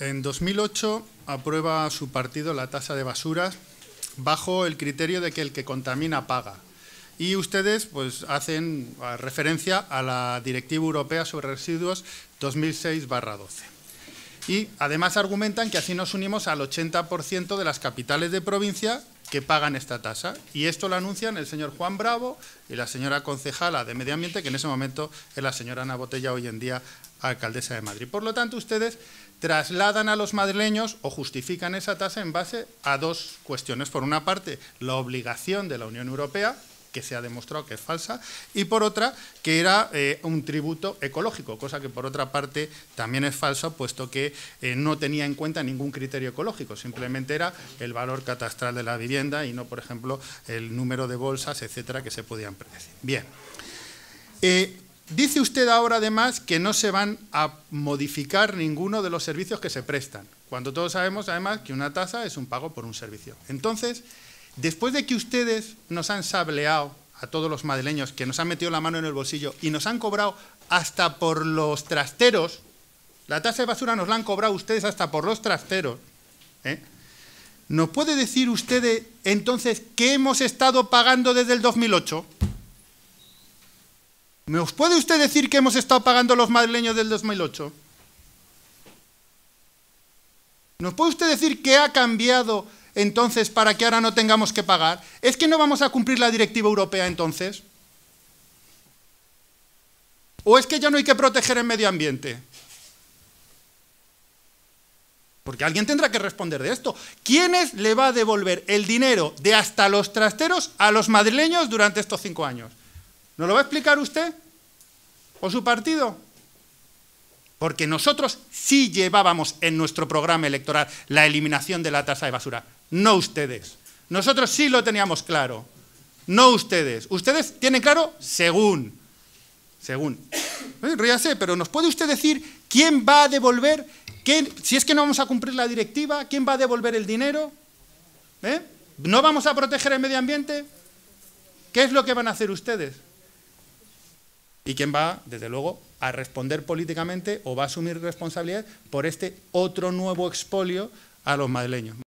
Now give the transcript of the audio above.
En 2008 aprueba su partido la tasa de basuras bajo el criterio de que el que contamina paga. Y ustedes pues, hacen ah, referencia a la Directiva Europea sobre Residuos 2006-12. Y además argumentan que así nos unimos al 80% de las capitales de provincia que pagan esta tasa. Y esto lo anuncian el señor Juan Bravo y la señora concejala de Medio Ambiente, que en ese momento es la señora Ana Botella, hoy en día alcaldesa de Madrid. Por lo tanto, ustedes trasladan a los madrileños o justifican esa tasa en base a dos cuestiones. Por una parte, la obligación de la Unión Europea, que se ha demostrado que es falsa, y por otra, que era eh, un tributo ecológico, cosa que por otra parte también es falsa, puesto que eh, no tenía en cuenta ningún criterio ecológico, simplemente era el valor catastral de la vivienda y no, por ejemplo, el número de bolsas, etcétera, que se podían predecir. Bien. Eh, dice usted ahora, además, que no se van a modificar ninguno de los servicios que se prestan, cuando todos sabemos, además, que una tasa es un pago por un servicio. Entonces, Después de que ustedes nos han sableado a todos los madrileños, que nos han metido la mano en el bolsillo y nos han cobrado hasta por los trasteros, la tasa de basura nos la han cobrado ustedes hasta por los trasteros, ¿eh? ¿nos puede decir usted entonces qué hemos estado pagando desde el 2008? ¿Nos puede usted decir qué hemos estado pagando los madrileños del 2008? ¿Nos puede usted decir qué ha cambiado entonces para que ahora no tengamos que pagar? ¿Es que no vamos a cumplir la directiva europea entonces? ¿O es que ya no hay que proteger el medio ambiente? Porque alguien tendrá que responder de esto. ¿Quiénes le va a devolver el dinero de hasta los trasteros a los madrileños durante estos cinco años? ¿No lo va a explicar usted? ¿O su partido? Porque nosotros sí llevábamos en nuestro programa electoral la eliminación de la tasa de basura no ustedes. Nosotros sí lo teníamos claro, no ustedes. Ustedes tienen claro según, según. ríase, eh, pero ¿nos puede usted decir quién va a devolver, si es que no vamos a cumplir la directiva, quién va a devolver el dinero? ¿Eh? ¿No vamos a proteger el medio ambiente? ¿Qué es lo que van a hacer ustedes? Y quién va, desde luego, a responder políticamente o va a asumir responsabilidad por este otro nuevo expolio a los madrileños.